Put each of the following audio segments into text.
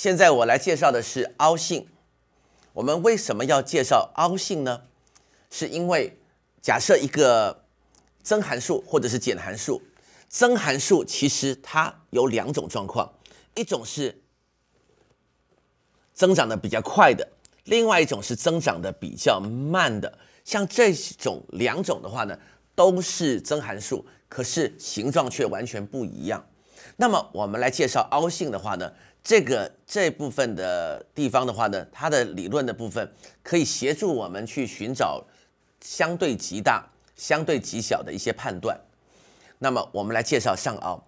现在我来介绍的是凹性。我们为什么要介绍凹性呢？是因为假设一个增函数或者是减函数，增函数其实它有两种状况，一种是增长的比较快的，另外一种是增长的比较慢的。像这种两种的话呢，都是增函数，可是形状却完全不一样。那么我们来介绍凹性的话呢，这个这部分的地方的话呢，它的理论的部分可以协助我们去寻找相对极大、相对极小的一些判断。那么我们来介绍上凹。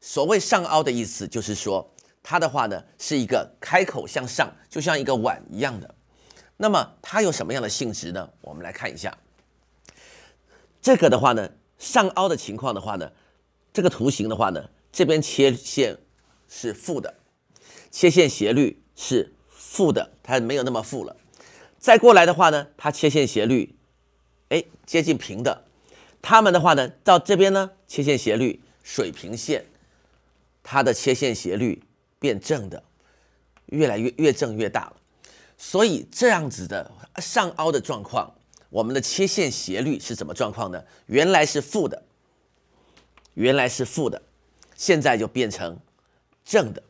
所谓上凹的意思就是说，它的话呢是一个开口向上，就像一个碗一样的。那么它有什么样的性质呢？我们来看一下。这个的话呢，上凹的情况的话呢，这个图形的话呢。这边切线是负的，切线斜率是负的，它没有那么负了。再过来的话呢，它切线斜率，哎，接近平的。它们的话呢，到这边呢，切线斜率水平线，它的切线斜率变正的，越来越越正越大了。所以这样子的上凹的状况，我们的切线斜率是怎么状况呢？原来是负的，原来是负的。现在就变成正的，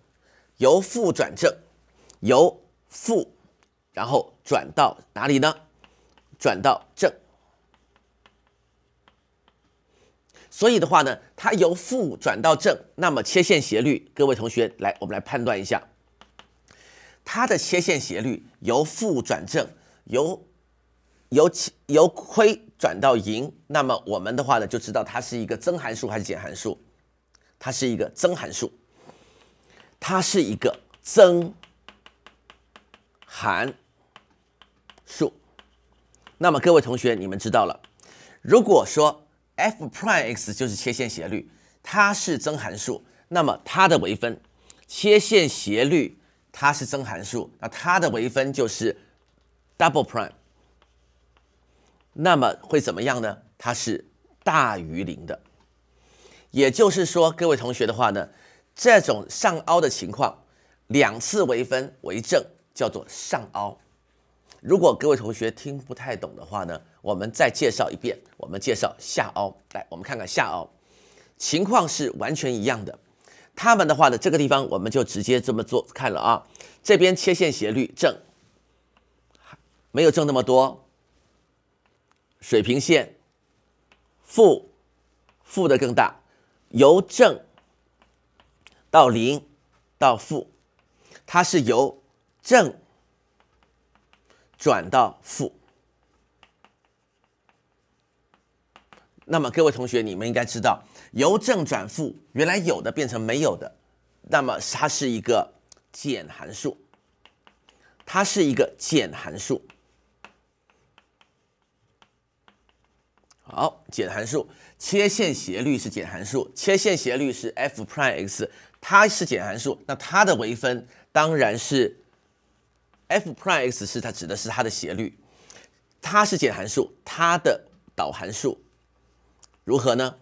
由负转正，由负，然后转到哪里呢？转到正。所以的话呢，它由负转到正，那么切线斜率，各位同学来，我们来判断一下，它的切线斜率由负转正，由由由亏转到盈，那么我们的话呢，就知道它是一个增函数还是减函数。它是一个增函数，它是一个增函数。那么各位同学，你们知道了，如果说 f prime x 就是切线斜率，它是增函数，那么它的微分，切线斜率它是增函数，那它的微分就是 double prime。那么会怎么样呢？它是大于零的。也就是说，各位同学的话呢，这种上凹的情况，两次为分为正，叫做上凹。如果各位同学听不太懂的话呢，我们再介绍一遍。我们介绍下凹。来，我们看看下凹情况是完全一样的。他们的话呢，这个地方我们就直接这么做看了啊。这边切线斜率正，没有正那么多。水平线负，负的更大。由正到零到负，它是由正转到负。那么各位同学，你们应该知道，由正转负，原来有的变成没有的，那么它是一个减函数，它是一个减函数。好，减函数切线斜率是减函数，切线斜率是 f prime x，它是减函数，那它的微分当然是 f prime x 是它指的是它的斜率，它是减函数，它的导函数如何呢？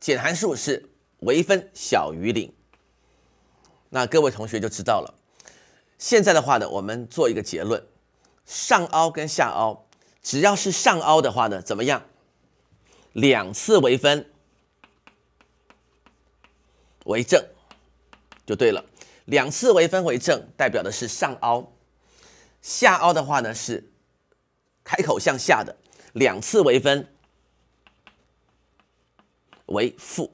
减函数是微分小于零。那各位同学就知道了。现在的话呢，我们做一个结论：上凹跟下凹，只要是上凹的话呢，怎么样？两次为分为正就对了，两次为分为正代表的是上凹，下凹的话呢是开口向下的，两次为分为负。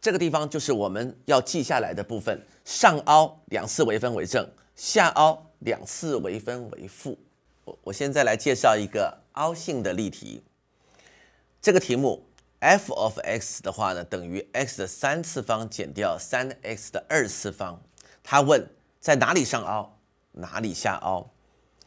这个地方就是我们要记下来的部分：上凹两次为分为正，下凹两次为分为负。我我现在来介绍一个。凹性的例题，这个题目 f of x 的话呢，等于 x 的三次方减掉三 x 的二次方。他问在哪里上凹，哪里下凹？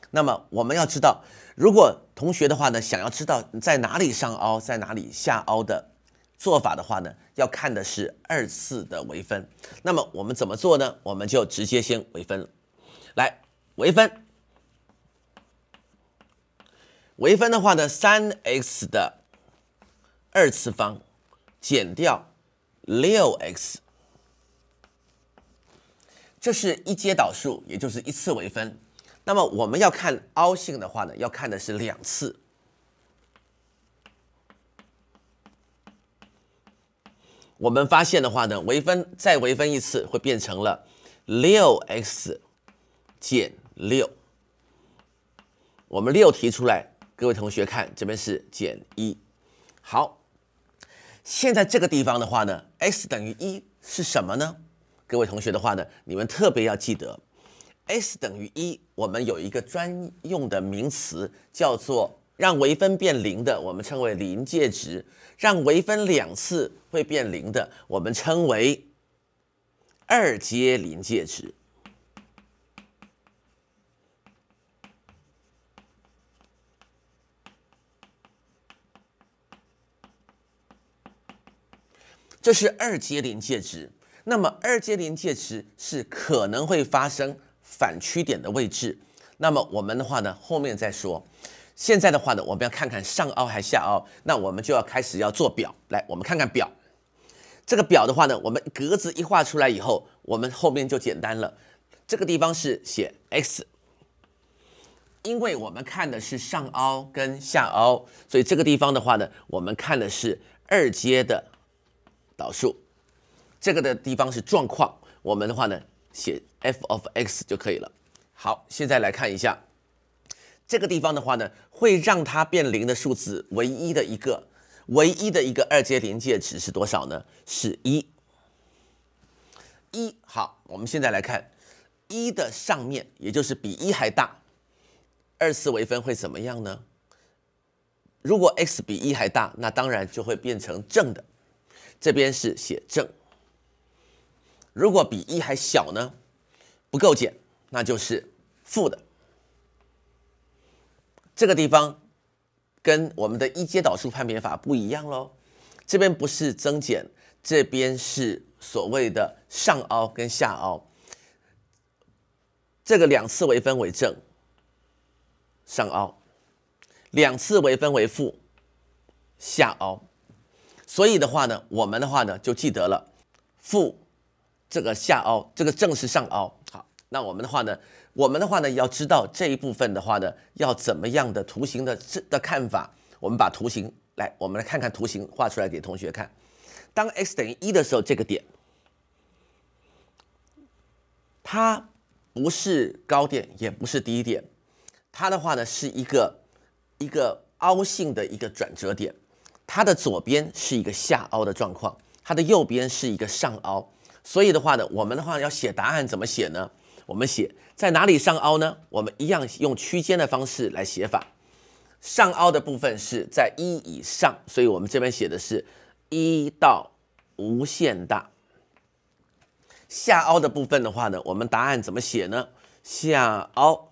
那么我们要知道，如果同学的话呢，想要知道在哪里上凹，在哪里下凹的做法的话呢，要看的是二次的微分。那么我们怎么做呢？我们就直接先微分了。来，微分。微分的话呢，三 x 的二次方减掉六 x，这是一阶导数，也就是一次微分。那么我们要看凹性的话呢，要看的是两次。我们发现的话呢，微分再微分一次会变成了六 x 减六，我们六提出来。各位同学看，这边是减一。好，现在这个地方的话呢，s 等于一是什么呢？各位同学的话呢，你们特别要记得，s 等于一，我们有一个专用的名词，叫做让微分变零的，我们称为临界值；让微分两次会变零的，我们称为二阶临界值。这是二阶临界值，那么二阶临界值是可能会发生反曲点的位置。那么我们的话呢，后面再说。现在的话呢，我们要看看上凹还下凹，那我们就要开始要做表。来，我们看看表。这个表的话呢，我们格子一画出来以后，我们后面就简单了。这个地方是写 x，因为我们看的是上凹跟下凹，所以这个地方的话呢，我们看的是二阶的。导数，这个的地方是状况，我们的话呢写 f of x 就可以了。好，现在来看一下这个地方的话呢，会让它变零的数字，唯一的一个，唯一的一个二阶临界值是多少呢？是一一。好，我们现在来看一的上面，也就是比一还大，二次微分会怎么样呢？如果 x 比一还大，那当然就会变成正的。这边是写正，如果比一还小呢，不够减，那就是负的。这个地方跟我们的一阶导数判别法不一样喽，这边不是增减，这边是所谓的上凹跟下凹。这个两次为分为正，上凹；两次为分为负，下凹。所以的话呢，我们的话呢就记得了，负这个下凹，这个正是上凹。好，那我们的话呢，我们的话呢要知道这一部分的话呢，要怎么样的图形的这的看法。我们把图形来，我们来看看图形画出来给同学看。当 x 等于一的时候，这个点，它不是高点，也不是低点，它的话呢是一个一个凹性的一个转折点。它的左边是一个下凹的状况，它的右边是一个上凹，所以的话呢，我们的话要写答案怎么写呢？我们写在哪里上凹呢？我们一样用区间的方式来写法，上凹的部分是在一以上，所以我们这边写的是一到无限大。下凹的部分的话呢，我们答案怎么写呢？下凹，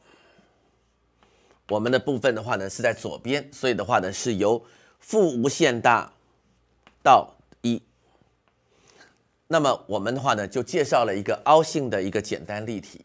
我们的部分的话呢是在左边，所以的话呢是由。负无限大到一，那么我们的话呢，就介绍了一个凹性的一个简单例题。